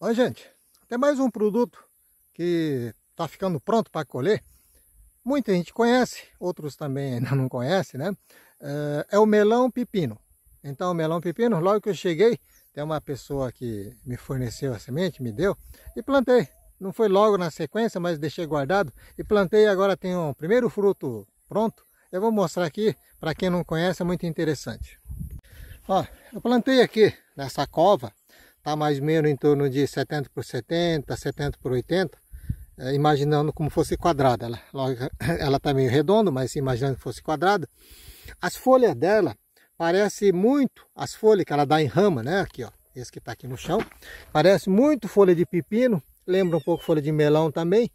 Olha gente, tem mais um produto que está ficando pronto para colher. Muita gente conhece, outros também ainda não conhecem, né? É, é o melão pepino. Então, o melão pepino, logo que eu cheguei, tem uma pessoa que me forneceu a semente, me deu, e plantei. Não foi logo na sequência, mas deixei guardado e plantei. Agora tem um primeiro fruto pronto. Eu vou mostrar aqui, para quem não conhece, é muito interessante. Ó, eu plantei aqui nessa cova está mais ou menos em torno de 70 por 70, 70 por 80, é, eh, imaginando como fosse quadrada. Ela, lógico, ela está meio redonda, mas imaginando que fosse quadrada. As folhas dela parece muito as folhas que ela dá em rama, né? Aqui, ó, esse que está aqui no chão, parece muito folha de pepino, lembra um pouco folha de melão também.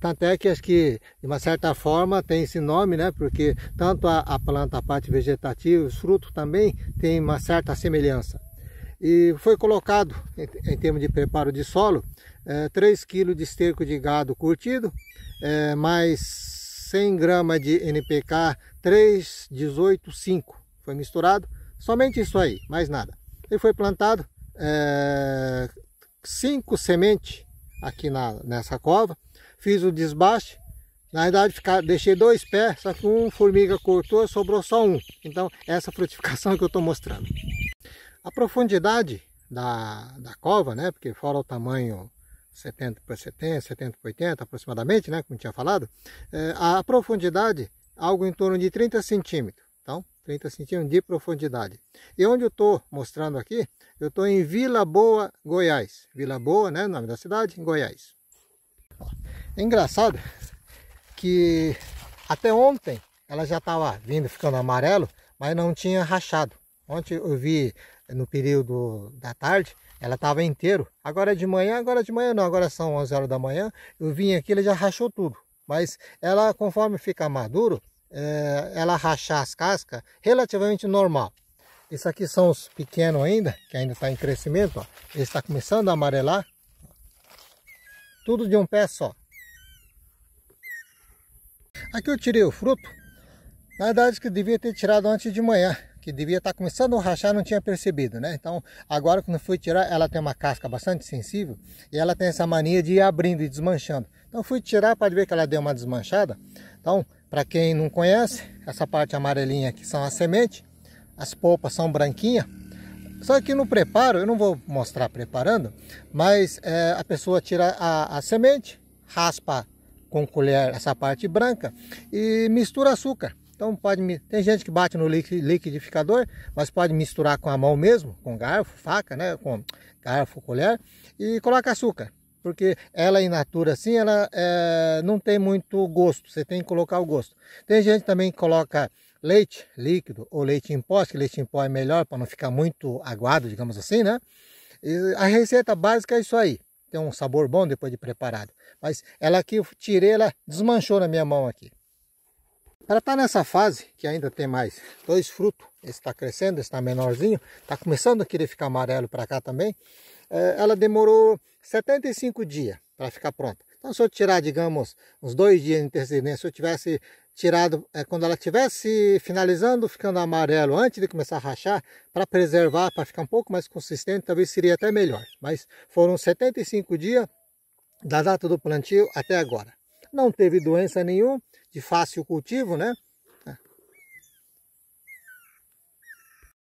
Até ah, que acho que de uma certa forma tem esse nome, né? Porque tanto a, a planta, a parte vegetativa, os frutos também tem uma certa semelhança. E foi colocado, em, em termos de preparo de solo, é, 3 kg de esterco de gado curtido, é, mais 100 gramas de NPK 3185 Foi misturado, somente isso aí, mais nada. E foi plantado é, cinco sementes aqui na, nessa cova. Fiz o desbaste, na verdade, ficar, deixei dois pés, só que um formiga cortou, sobrou só um. Então, essa frutificação que eu estou mostrando. A profundidade da, da cova, né? Porque fora o tamanho 70 por 70, 70 por 80 aproximadamente, né? Como tinha falado, é, a profundidade algo em torno de 30 centímetros. Então, 30 centímetros de profundidade. E onde eu estou mostrando aqui, eu estou em Vila Boa, Goiás. Vila Boa, né? O nome da cidade, em Goiás. É engraçado que até ontem ela já estava vindo ficando amarelo, mas não tinha rachado. Ontem eu vi no período da tarde, ela estava inteiro. Agora é de manhã, agora é de manhã não, agora são 11 horas da manhã. Eu vim aqui, ele já rachou tudo. Mas ela, conforme fica maduro, é, ela rachar as cascas relativamente normal. Isso aqui são os pequenos ainda, que ainda está em crescimento. Ó. Ele está começando a amarelar. Tudo de um pé só. Aqui eu tirei o fruto. Na verdade que devia ter tirado antes de manhã que devia estar tá começando a rachar, não tinha percebido, né? Então, agora quando fui tirar, ela tem uma casca bastante sensível e ela tem essa mania de ir abrindo e desmanchando. Então, fui tirar, pode ver que ela deu uma desmanchada. Então, para quem não conhece, essa parte amarelinha aqui são as sementes, as polpas são branquinhas. Só que no preparo, eu não vou mostrar preparando, mas é, a pessoa tira a, a semente, raspa com colher essa parte branca e mistura açúcar. Então pode me... tem gente que bate no liquidificador, mas pode misturar com a mão mesmo, com garfo, faca, né, com garfo, colher e coloca açúcar, porque ela in natura assim, ela é... não tem muito gosto. Você tem que colocar o gosto. Tem gente também que coloca leite líquido ou leite em pó, que leite em pó é melhor para não ficar muito aguado, digamos assim, né? E a receita básica é isso aí. Tem um sabor bom depois de preparado. Mas ela aqui, eu tirei, ela desmanchou na minha mão aqui. Ela está nessa fase que ainda tem mais dois frutos. Esse está crescendo, esse está menorzinho. Está começando a querer ficar amarelo para cá também. É, ela demorou 75 dias para ficar pronta. Então se eu tirar, digamos, uns dois dias de intercedência, se eu tivesse tirado, é, quando ela estivesse finalizando, ficando amarelo antes de começar a rachar, para preservar, para ficar um pouco mais consistente, talvez seria até melhor. Mas foram 75 dias da data do plantio até agora. Não teve doença nenhuma de fácil cultivo, né?